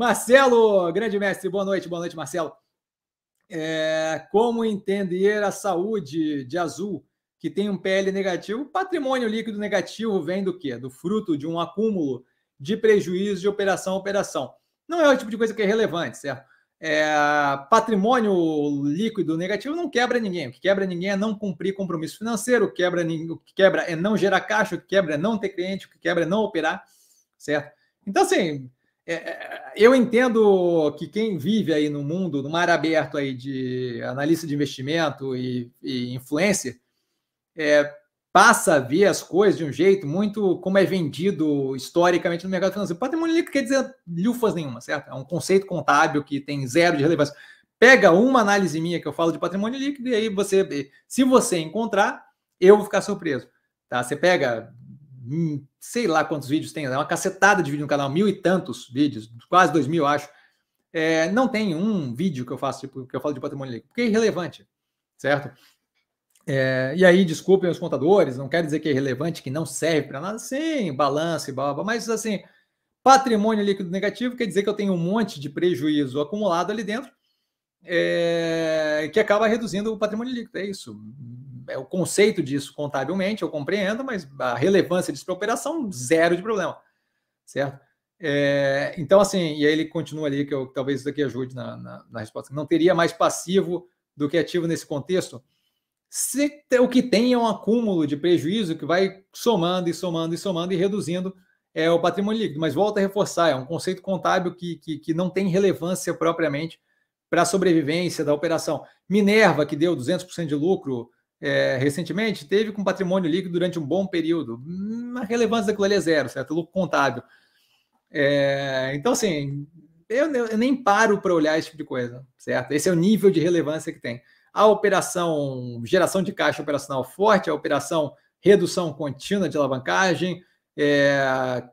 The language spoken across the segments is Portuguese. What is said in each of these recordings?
Marcelo, grande mestre, boa noite, boa noite, Marcelo. É, como entender a saúde de azul, que tem um PL negativo? Patrimônio líquido negativo vem do quê? Do fruto de um acúmulo de prejuízo de operação a operação. Não é o tipo de coisa que é relevante, certo? É, patrimônio líquido negativo não quebra ninguém. O que quebra ninguém é não cumprir compromisso financeiro, o, quebra, o que quebra é não gerar caixa, o que quebra é não ter cliente, o que quebra é não operar, certo? Então, assim, é, é, é, eu entendo que quem vive aí no mundo, no mar aberto aí de analista de investimento e, e influencer, é, passa a ver as coisas de um jeito muito como é vendido historicamente no mercado financeiro. Patrimônio líquido quer dizer lufas nenhuma, certo? É um conceito contábil que tem zero de relevância. Pega uma análise minha que eu falo de patrimônio líquido e aí você, se você encontrar, eu vou ficar surpreso. Tá? Você pega Hum, sei lá quantos vídeos tem, é uma cacetada de vídeo no canal, mil e tantos vídeos, quase dois mil, acho. É, não tem um vídeo que eu faço, tipo, que eu falo de patrimônio líquido, porque é irrelevante, certo? É, e aí, desculpem os contadores, não quer dizer que é irrelevante, que não serve para nada, sim, balança e blá, mas assim, patrimônio líquido negativo quer dizer que eu tenho um monte de prejuízo acumulado ali dentro, é, que acaba reduzindo o patrimônio líquido, é isso é o conceito disso contabilmente, eu compreendo, mas a relevância disso para a operação, zero de problema, certo? É, então, assim, e aí ele continua ali, que eu, talvez isso aqui ajude na, na, na, resposta. Não teria mais passivo do que ativo nesse contexto? Se o que tem é um acúmulo de prejuízo que vai somando e somando e somando e reduzindo é, o patrimônio líquido. Mas volta a reforçar, é um conceito contábil que, que, que não tem relevância propriamente para a sobrevivência da operação. Minerva, que deu 200% de lucro é, recentemente, teve com patrimônio líquido durante um bom período. Hum, a relevância daquilo ali é zero, certo? Lucro contábil. É, então, assim, eu, eu nem paro para olhar esse tipo de coisa, certo? Esse é o nível de relevância que tem. A operação, geração de caixa operacional forte, a operação redução contínua de alavancagem, é,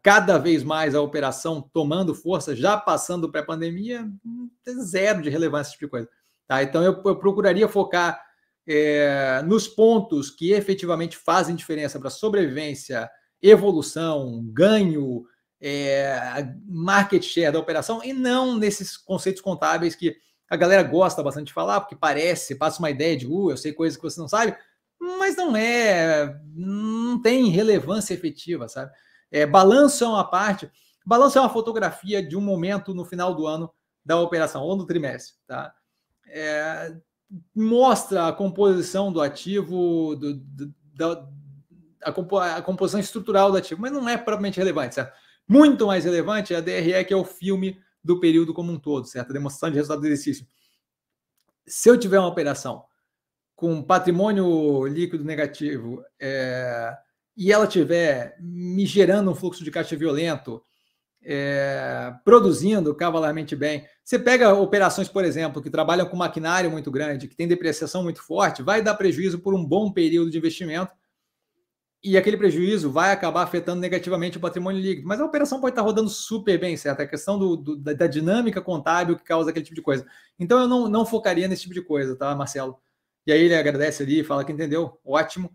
cada vez mais a operação tomando força, já passando pré-pandemia, hum, zero de relevância esse tipo de coisa. Tá? Então, eu, eu procuraria focar é, nos pontos que efetivamente fazem diferença para sobrevivência, evolução, ganho, é, market share da operação, e não nesses conceitos contábeis que a galera gosta bastante de falar, porque parece, passa uma ideia de, uh, eu sei coisas que você não sabe, mas não é, não tem relevância efetiva, sabe? É, balanço é uma parte, balanço é uma fotografia de um momento no final do ano da operação, ou no trimestre, tá? É, mostra a composição do ativo, do, do, da, a, compo a, composição estrutural do ativo, mas não é propriamente relevante, certo? Muito mais relevante é a DRE, que é o filme do período como um todo, certo? A demonstração de resultado do exercício. Se eu tiver uma operação com patrimônio líquido negativo é, e ela tiver me gerando um fluxo de caixa violento, é, produzindo cavalarmente bem. Você pega operações, por exemplo, que trabalham com maquinário muito grande, que tem depreciação muito forte, vai dar prejuízo por um bom período de investimento e aquele prejuízo vai acabar afetando negativamente o patrimônio líquido. Mas a operação pode estar rodando super bem, certo? É a questão do, do, da, da, dinâmica contábil que causa aquele tipo de coisa. Então eu não, não focaria nesse tipo de coisa, tá, Marcelo? E aí ele agradece ali, fala que entendeu, ótimo.